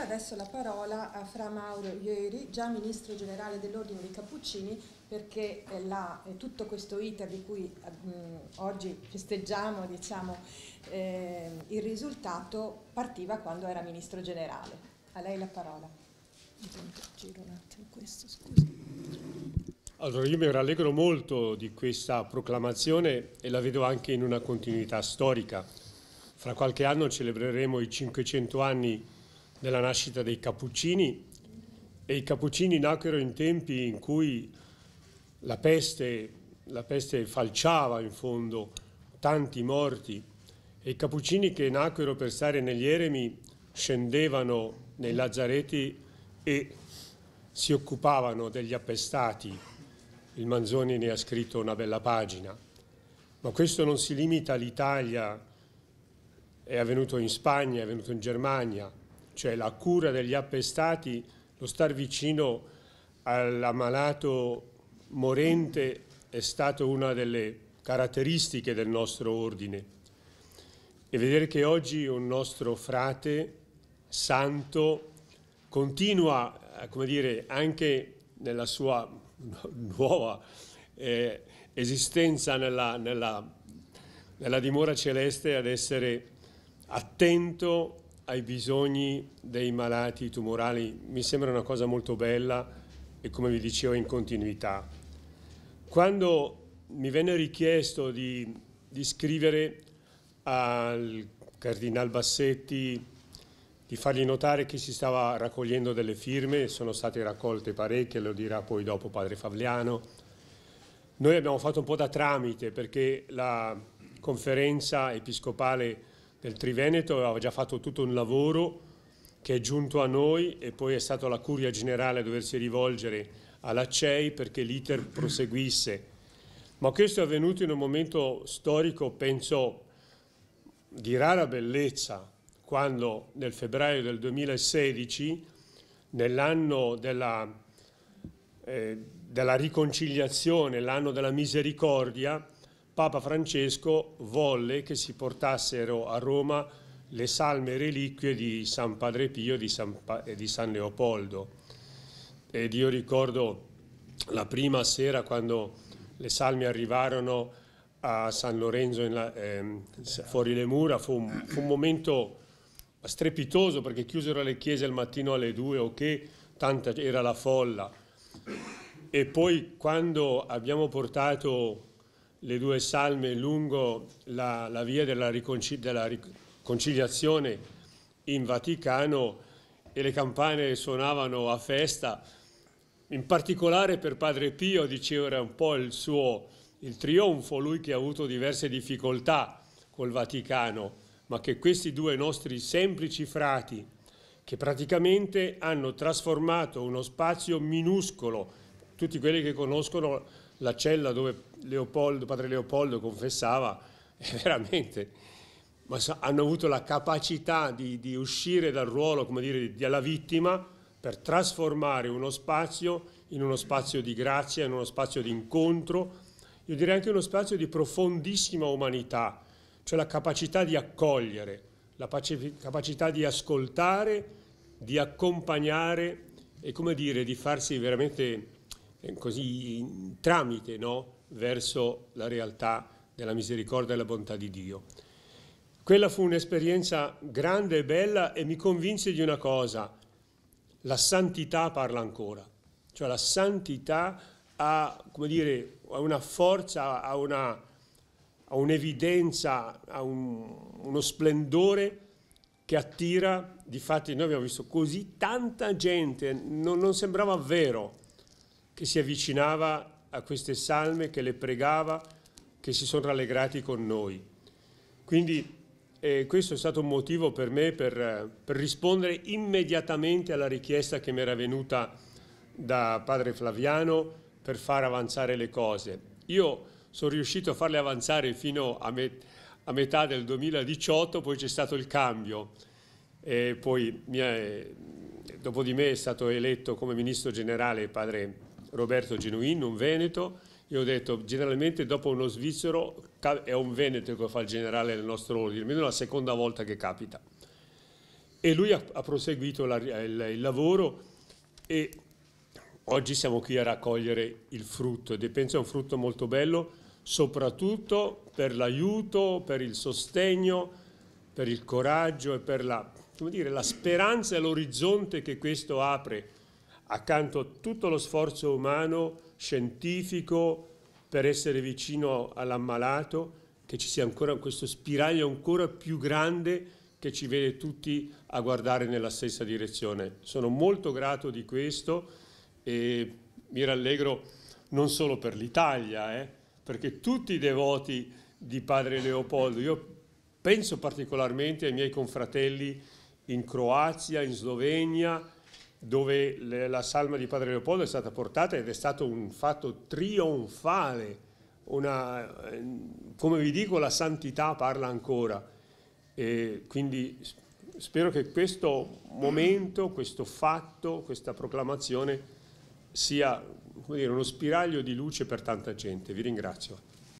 adesso la parola a Fra Mauro Ieri, già Ministro Generale dell'Ordine dei Cappuccini, perché eh, la, eh, tutto questo iter di cui mh, eh, oggi festeggiamo diciamo, eh, il risultato partiva quando era Ministro Generale. A lei la parola. Allora, io mi rallegro molto di questa proclamazione e la vedo anche in una continuità storica. Fra qualche anno celebreremo i 500 anni di della nascita dei cappuccini e i cappuccini nacquero in tempi in cui la peste, la peste falciava in fondo tanti morti e i cappuccini che nacquero per stare negli eremi scendevano nei lazzareti e si occupavano degli appestati. Il Manzoni ne ha scritto una bella pagina. Ma questo non si limita all'Italia, è avvenuto in Spagna, è avvenuto in Germania, cioè la cura degli appestati, lo star vicino all'ammalato morente è stata una delle caratteristiche del nostro ordine. E vedere che oggi un nostro frate santo continua, eh, come dire, anche nella sua nuova eh, esistenza nella, nella, nella dimora celeste ad essere attento ai bisogni dei malati tumorali mi sembra una cosa molto bella e come vi dicevo in continuità. Quando mi venne richiesto di, di scrivere al Cardinal Bassetti, di fargli notare che si stava raccogliendo delle firme, sono state raccolte parecchie, lo dirà poi dopo padre Favliano. Noi abbiamo fatto un po' da tramite perché la conferenza episcopale del Triveneto aveva già fatto tutto un lavoro che è giunto a noi e poi è stata la Curia Generale a doversi rivolgere alla CEI perché l'iter proseguisse. Ma questo è avvenuto in un momento storico, penso, di rara bellezza, quando nel febbraio del 2016, nell'anno della, eh, della riconciliazione, l'anno della misericordia, Papa Francesco volle che si portassero a Roma le salme reliquie di San Padre Pio e di San, pa e eh, di San Leopoldo. Ed io ricordo la prima sera quando le salme arrivarono a San Lorenzo la, eh, fuori le mura, fu un, fu un, momento strepitoso perché chiusero le chiese al mattino alle due o tanta era la folla. E poi quando abbiamo portato le due salme lungo la, la via della, riconci della riconciliazione in Vaticano e le campane suonavano a festa, in particolare per Padre Pio, dicevo, era un po' il suo il trionfo, lui che ha avuto diverse difficoltà col Vaticano, ma che questi due nostri semplici frati, che praticamente hanno trasformato uno spazio minuscolo, tutti quelli che conoscono la cella dove Leopoldo, padre Leopoldo confessava, eh, veramente, ma hanno avuto la capacità di, di uscire dal ruolo, come dire, della vittima per trasformare uno spazio in uno spazio di grazia, in uno spazio di incontro, io direi anche uno spazio di profondissima umanità, cioè la capacità di accogliere, la capacità di ascoltare, di accompagnare e come dire, di farsi veramente eh, così, tramite no? verso la realtà della misericordia e la bontà di Dio. Quella fu un'esperienza grande e bella e mi convinse di una cosa, la santità parla ancora, cioè la santità ha, dire, ha una forza, ha, una, ha un'evidenza, ha un, uno splendore che attira, di fatto noi abbiamo visto così tanta gente, non, non sembrava vero, che si avvicinava a queste salme, che le pregava, che si sono rallegrati con noi. Quindi eh, questo è stato un motivo per me per, per rispondere immediatamente alla richiesta che mi era venuta da padre Flaviano per far avanzare le cose. Io sono riuscito a farle avanzare fino a, met a metà del 2018, poi c'è stato il cambio. E poi mia, dopo di me è stato eletto come ministro generale padre Roberto Genuin, un veneto, e ho detto generalmente dopo uno svizzero è un veneto che fa il generale del nostro ordine, almeno la seconda volta che capita. E lui ha, ha proseguito la, il, il lavoro e oggi siamo qui a raccogliere il frutto ed è penso un frutto molto bello, soprattutto per l'aiuto, per il sostegno, per il coraggio e per la, dire, la speranza e l'orizzonte che questo apre accanto a tutto lo sforzo umano, scientifico, per essere vicino all'ammalato, che ci sia ancora questo spiraglio ancora più grande che ci vede tutti a guardare nella stessa direzione. Sono molto grato di questo e mi rallegro non solo per l'Italia, eh, perché tutti i devoti di padre Leopoldo, io penso particolarmente ai miei confratelli in Croazia, in Slovenia, dove la salma di Padre Leopoldo è stata portata ed è stato un fatto trionfale, una, eh, come vi dico la santità parla ancora. E quindi spero che questo momento, questo fatto, questa proclamazione sia dire, uno spiraglio di luce per tanta gente. Vi ringrazio.